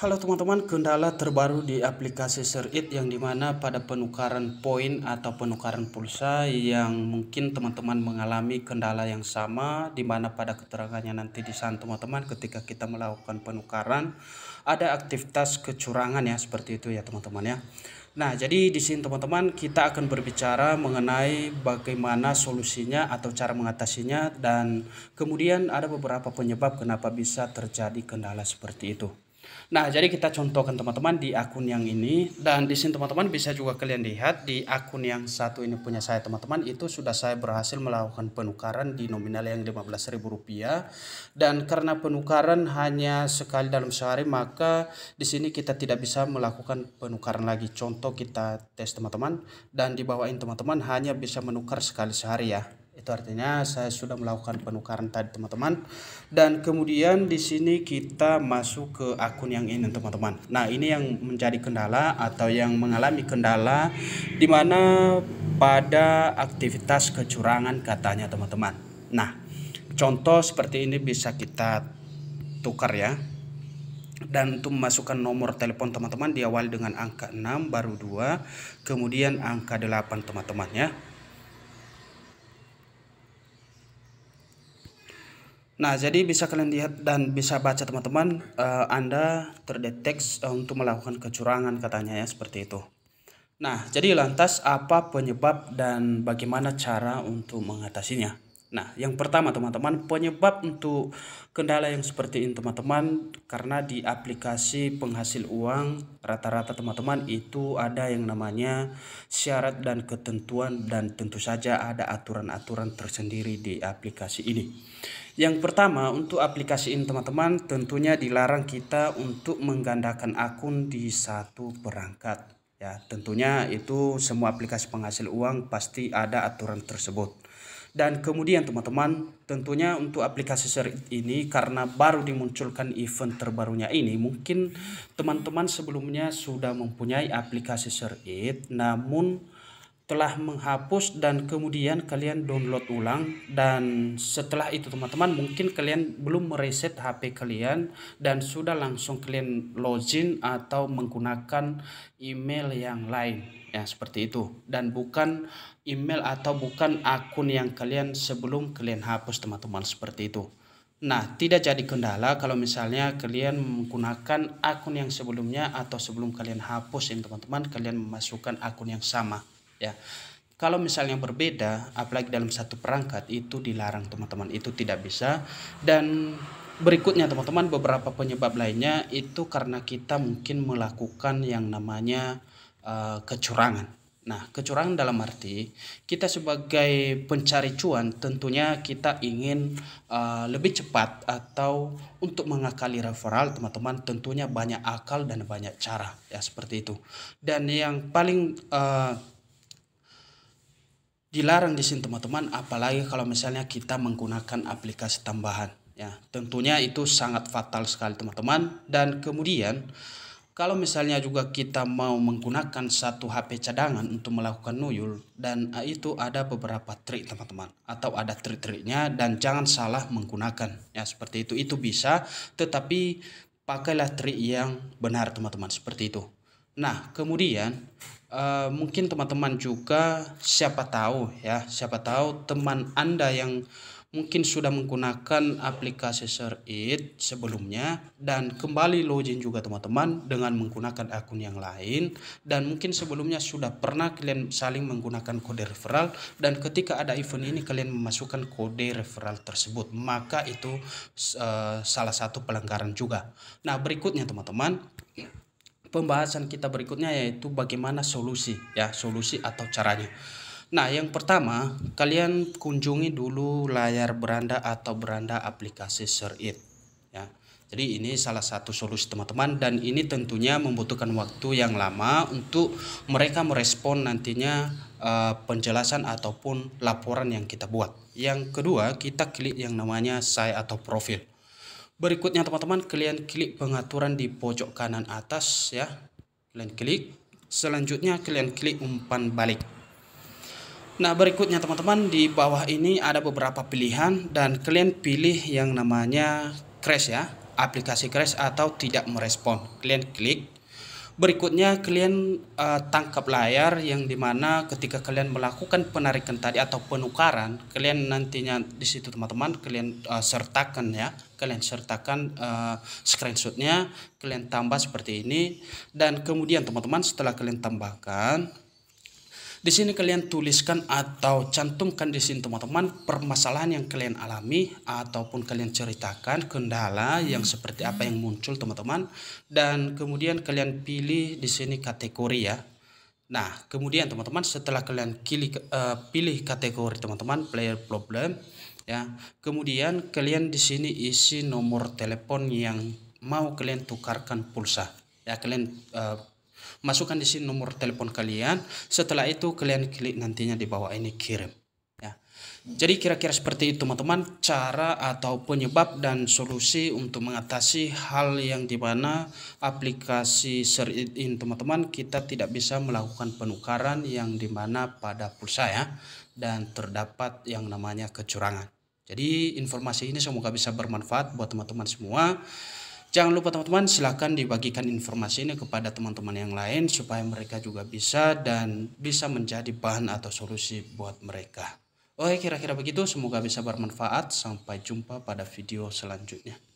Halo teman-teman, kendala terbaru di aplikasi Serit yang dimana pada penukaran poin atau penukaran pulsa yang mungkin teman-teman mengalami kendala yang sama dimana pada keterangannya nanti di sana teman-teman ketika kita melakukan penukaran ada aktivitas kecurangan ya seperti itu ya teman-teman ya. Nah, jadi di sini teman-teman kita akan berbicara mengenai bagaimana solusinya atau cara mengatasinya dan kemudian ada beberapa penyebab kenapa bisa terjadi kendala seperti itu. Nah, jadi kita contohkan teman-teman di akun yang ini dan di sini teman-teman bisa juga kalian lihat di akun yang satu ini punya saya teman-teman itu sudah saya berhasil melakukan penukaran di nominal yang Rp15.000 dan karena penukaran hanya sekali dalam sehari maka di sini kita tidak bisa melakukan penukaran lagi. Contoh kita tes teman-teman dan di bawah ini teman-teman hanya bisa menukar sekali sehari ya. Itu artinya saya sudah melakukan penukaran tadi teman-teman. Dan kemudian di sini kita masuk ke akun yang ini teman-teman. Nah ini yang menjadi kendala atau yang mengalami kendala di mana pada aktivitas kecurangan katanya teman-teman. Nah contoh seperti ini bisa kita tukar ya. Dan untuk memasukkan nomor telepon teman-teman diawali dengan angka 6 baru 2 kemudian angka 8 teman-teman ya. Nah, jadi bisa kalian lihat dan bisa baca teman-teman, uh, Anda terdeteksi uh, eh, untuk melakukan kecurangan katanya ya seperti itu. Nah, jadi lantas apa penyebab dan bagaimana cara untuk mengatasinya? Nah, yang pertama teman-teman, penyebab untuk kendala yang seperti ini teman-teman karena di aplikasi penghasil uang rata-rata teman-teman itu ada yang namanya syarat dan ketentuan dan tentu saja ada aturan-aturan tersendiri di aplikasi ini. Yang pertama, untuk aplikasi ini teman-teman tentunya dilarang kita untuk menggandakan akun di satu perangkat. Ya, tentunya itu semua aplikasi penghasil uang pasti ada aturan tersebut. Dan kemudian teman-teman, tentunya untuk aplikasi Serit ini karena baru dimunculkan event terbarunya ini, mungkin teman-teman sebelumnya sudah mempunyai aplikasi Serit, namun telah menghapus dan kemudian kalian download ulang dan setelah itu teman-teman mungkin kalian belum mereset HP kalian dan sudah langsung kalian login atau menggunakan email yang lain ya seperti itu dan bukan email atau bukan akun yang kalian sebelum kalian hapus teman-teman seperti itu Nah, tidak jadi kendala kalau misalnya kalian menggunakan akun yang sebelumnya atau sebelum kalian hapus ini teman-teman, kalian memasukkan akun yang sama ya kalau misalnya berbeda apalagi dalam satu perangkat itu dilarang teman-teman itu tidak bisa dan berikutnya teman-teman beberapa penyebab lainnya itu karena kita mungkin melakukan yang namanya uh, kecurangan Nah, kecurangan dalam arti kita sebagai pencari cuan tentunya kita ingin uh, lebih cepat atau untuk mengakali referral teman-teman tentunya banyak akal dan banyak cara ya seperti itu. Dan yang paling uh, dilarang di sini teman-teman apalagi kalau misalnya kita menggunakan aplikasi tambahan ya tentunya itu sangat fatal sekali teman-teman dan kemudian kalau misalnya juga kita mau menggunakan satu HP cadangan untuk melakukan nuyul dan eh, itu ada beberapa trik teman-teman atau ada trik-triknya dan jangan salah menggunakan ya seperti itu itu bisa tetapi pakailah trik yang benar teman-teman seperti itu Nah, kemudian uh, mungkin teman-teman juga siapa tahu ya, siapa tahu teman Anda yang mungkin sudah menggunakan aplikasi Search sebelumnya dan kembali login juga teman-teman dengan menggunakan akun yang lain dan mungkin sebelumnya sudah pernah kalian saling menggunakan kode referral dan ketika ada event ini kalian memasukkan kode referral tersebut maka itu uh, salah satu pelanggaran juga. Nah, berikutnya teman-teman pembahasan kita berikutnya yaitu bagaimana solusi ya solusi atau caranya nah yang pertama kalian kunjungi dulu layar beranda atau beranda aplikasi Serit ya jadi ini salah satu solusi teman-teman dan ini tentunya membutuhkan waktu yang lama untuk mereka merespon nantinya uh, penjelasan ataupun laporan yang kita buat yang kedua kita klik yang namanya saya atau profil Berikutnya teman-teman kalian klik pengaturan di pojok kanan atas ya. Kalian klik. Selanjutnya kalian klik umpan balik. Nah berikutnya teman-teman di bawah ini ada beberapa pilihan dan kalian pilih yang namanya crash ya. Aplikasi crash atau tidak merespon. Kalian klik. Berikutnya kalian uh, tangkap layar yang dimana ketika kalian melakukan penarikan tadi atau penukaran kalian nantinya di situ teman-teman kalian uh, sertakan ya kalian sertakan uh, screenshotnya kalian tambah seperti ini dan kemudian teman-teman setelah kalian tambahkan di sini kalian tuliskan atau cantumkan di sini teman-teman permasalahan yang kalian alami ataupun kalian ceritakan kendala yang seperti apa yang muncul teman-teman dan kemudian kalian pilih di sini kategori ya. Nah, kemudian teman-teman setelah kalian pilih, eh, uh, pilih kategori teman-teman player problem ya. Kemudian kalian di sini isi nomor telepon yang mau kalian tukarkan pulsa. Ya, kalian uh, masukkan di sini nomor telepon kalian setelah itu kalian klik nantinya di bawah ini kirim ya jadi kira-kira seperti itu teman-teman cara atau penyebab dan solusi untuk mengatasi hal yang di mana aplikasi serit in teman-teman kita tidak bisa melakukan penukaran yang di mana pada pulsa ya dan terdapat yang namanya kecurangan jadi informasi ini semoga bisa bermanfaat buat teman-teman semua Jangan lupa teman-teman silahkan dibagikan informasi ini kepada teman-teman yang lain supaya mereka juga bisa dan bisa menjadi bahan atau solusi buat mereka. Oke kira-kira begitu semoga bisa bermanfaat sampai jumpa pada video selanjutnya.